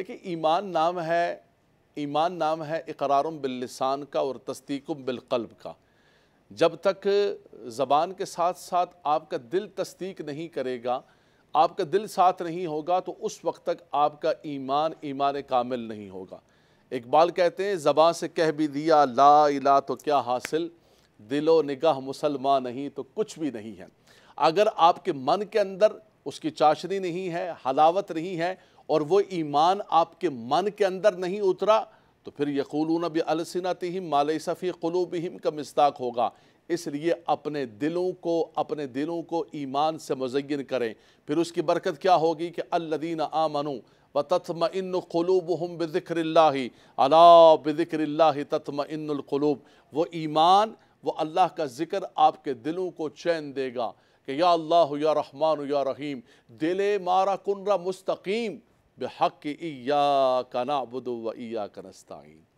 देखिए ईमान नाम है ईमान नाम है इकरार बिल्लिसान का और तस्दीकम बिलकल्ब का जब तक ज़बान के साथ साथ आपका दिल तस्दीक नहीं करेगा आपका दिल साथ नहीं होगा तो उस वक्त तक आपका ईमान ईमान कामिल नहीं होगा इकबाल कहते हैं ज़बान से कह भी दिया ला इला तो क्या हासिल दिलो निगाह मुसलमान नहीं तो कुछ भी नहीं है अगर आपके मन के अंदर उसकी चाशनी नहीं है हलावत नहीं है और वो ईमान आपके मन के अंदर नहीं उतरा तो फिर यकूलून माल सफ़ी क़लूब हिम का मस्ताक होगा इसलिए अपने दिलों को अपने दिलों को ईमान से मुजिन करें फिर उसकी बरकत क्या होगी कि आ मनु व तत्म इन क़लूब हम बिक्र अला बिक्र तत्म इनकलूब वो ईमान वो अल्लाह का ज़िक्र आपके दिलों को चैन देगा कि या अल्लाह या रहमान या रहीम दिले मारा कुनरा मुस्तकीम बेहक इया का बुद व इया का